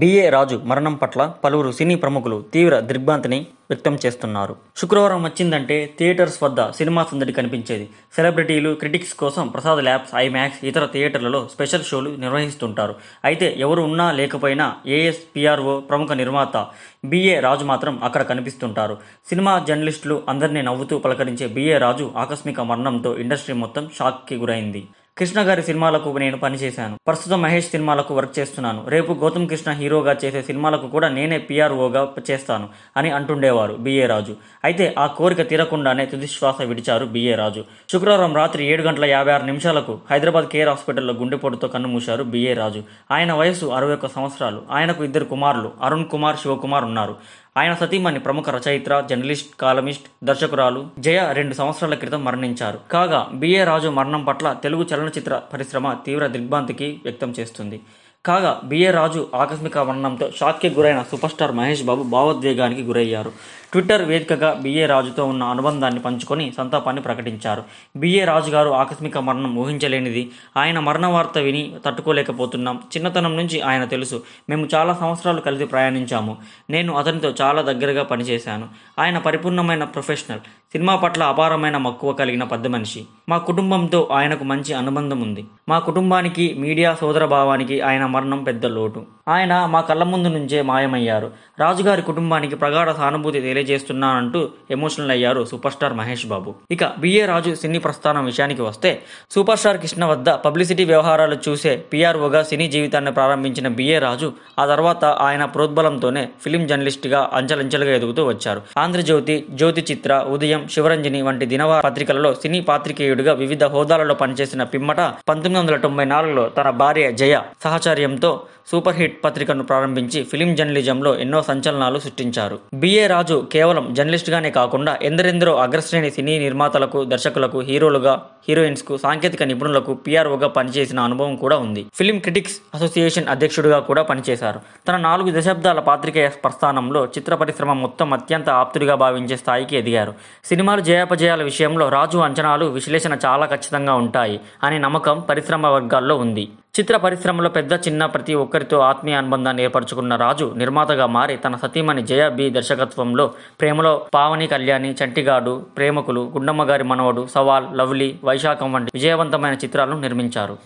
BA రాజు మరణం పట్ల పలువురు సినీ ప్రముఖులు తీవ్ర దిగ్భ్రాంతిని వ్యక్తం చేస్తున్నారు శుక్రవారం వచ్చిందంటే థియేటర్స్ వద్ద సినిమా సందడి కనిపించేది సెలబ్రిటీలు క్రిటిక్స్ కోసం ప్రసాద్ ల్యాబ్స్ ఐమాక్స్ ఇతర థియేటర్లలో స్పెషల్ షోలు నిర్వహిస్తుంటారు అయితే ఎవరు ఉన్నా లేకపోయినా ఏఎస్పిఆర్ఓ ప్రముఖ నిర్మాత బిఏ రాజు మాత్రం అక్కడ కనిపిస్తుంటారు సినిమా జర్నలిస్టులు అందరినీ నవ్వుతూ పలకరించే బిఏ రాజు ఆకస్మిక మరణంతో ఇండస్ట్రీ మొత్తం షాక్కి గురైంది కృష్ణ గారి సినిమాలకు నేను పనిచేశాను ప్రస్తుతం మహేష్ సినిమాలకు వర్క్ చేస్తున్నాను రేపు గౌతమ్ కృష్ణ హీరోగా చేసే సినిమాలకు కూడా నేనే పిఆర్ఓగా చేస్తాను అని అంటుండేవారు బిఏ రాజు అయితే ఆ కోరిక తీరకుండానే తుదిశ్వాస విడిచారు బిఏ రాజు శుక్రవారం రాత్రి ఏడు గంటల యాభై ఆరు నిమిషాలకు హైదరాబాద్ కేర్ హాస్పిటల్లో గుండెపోటుతో కన్నుమూశారు బిఏ రాజు ఆయన వయసు అరవై ఒక్క సంవత్సరాలు ఆయనకు ఇద్దరు కుమారులు అరుణ్ కుమార్ శివకుమార్ ఉన్నారు ఆయన సతీమణి ప్రముఖ రచయిత జర్నలిస్ట్ కాలమిస్ట్ దర్శకురాలు జయ రెండు సంవత్సరాల క్రితం మరణించారు కాగా బిఏ రాజు మరణం పట్ల తెలుగు చలనచిత్ర పరిశ్రమ తీవ్ర దిగ్భ్రాంతికి వ్యక్తం చేస్తుంది కాగా బిఏ రాజు ఆకస్మిక మరణంతో షాక్కి గురైన సూపర్ స్టార్ మహేష్ బాబు భావోద్వేగానికి గురయ్యారు ట్విట్టర్ వేదికగా బిఏ రాజుతో ఉన్న అనుబంధాన్ని పంచుకొని సంతాపాన్ని ప్రకటించారు బిఏ రాజు గారు ఆకస్మిక మరణం ఊహించలేనిది ఆయన మరణ వార్త విని తట్టుకోలేకపోతున్నాం చిన్నతనం నుంచి ఆయన తెలుసు మేము చాలా సంవత్సరాలు కలిసి ప్రయాణించాము నేను అతనితో చాలా దగ్గరగా పనిచేశాను ఆయన పరిపూర్ణమైన ప్రొఫెషనల్ సినిమా పట్ల అపారమైన మక్కువ కలిగిన పెద్ద మనిషి మా కుటుంబంతో ఆయనకు మంచి అనుబంధం ఉంది మా కుటుంబానికి మీడియా సోదర భావానికి ఆయన మరణం పెద్ద లోటు ఆయన మా కళ్ళ ముందు నుంచే మాయమయ్యారు రాజుగారి కుటుంబానికి ప్రగాఢ సానుభూతి తెలియజేస్తున్నానంటూ ఎమోషనల్ అయ్యారు సూపర్ స్టార్ మహేష్ బాబు ఇక బిఏ రాజు సినీ ప్రస్థానం విషయానికి వస్తే సూపర్ స్టార్ కృష్ణ వద్ద పబ్లిసిటీ వ్యవహారాలు చూసే పిఆర్ఓగా సినీ జీవితాన్ని ప్రారంభించిన బిఏ రాజు ఆ తర్వాత ఆయన ప్రోద్బలంతోనే ఫిలిం జర్నలిస్ట్గా అంచలంచెలుగా ఎదుగుతూ వచ్చారు ఆంధ్రజ్యోతి జ్యోతి చిత్ర ఉదయం శివరంజని వంటి దినవార పత్రికలలో సినీ పాత్రికేయుడిగా వివిధ హోదాలలో పనిచేసిన పిమ్మట పంతొమ్మిది వందల తొంభై నాలుగులో తన భార్య జయ సహచారి ఆధ్వర్యంతో సూపర్ హిట్ పత్రికను ప్రారంభించి ఫిలిం జర్నలిజంలో ఎన్నో సంచలనాలు సృష్టించారు బిఏ రాజు కేవలం జర్నలిస్ట్గానే కాకుండా ఎందరెందరో అగ్రశ్రేణి సినీ నిర్మాతలకు దర్శకులకు హీరోలుగా హీరోయిన్స్కు సాంకేతిక నిపుణులకు పిఆర్ఓగా పనిచేసిన అనుభవం కూడా ఉంది ఫిలిం క్రిటిక్స్ అసోసియేషన్ అధ్యక్షుడిగా కూడా పనిచేశారు తన నాలుగు దశాబ్దాల పాత్రికేయ ప్రస్థానంలో చిత్ర పరిశ్రమ మొత్తం అత్యంత ఆప్తుడిగా భావించే స్థాయికి ఎదిగారు సినిమాలు జయాపజయాల విషయంలో రాజు అంచనాలు విశ్లేషణ చాలా ఖచ్చితంగా ఉంటాయి అనే నమ్మకం పరిశ్రమ వర్గాల్లో ఉంది చిత్ర పరిశ్రమలో పెద్ద చిన్న ప్రతి ఒక్కరితో ఆత్మీయ అనుబంధాన్ని ఏర్పరచుకున్న రాజు నిర్మాతగా మారి తన సతీమణి జయ బి దర్శకత్వంలో ప్రేమలో పావని కళ్యాణి చంటిగాడు ప్రేమకులు గుండమ్మగారి మనవడు సవాల్ లవ్లీ వైశాఖం వంటి విజయవంతమైన చిత్రాలను నిర్మించారు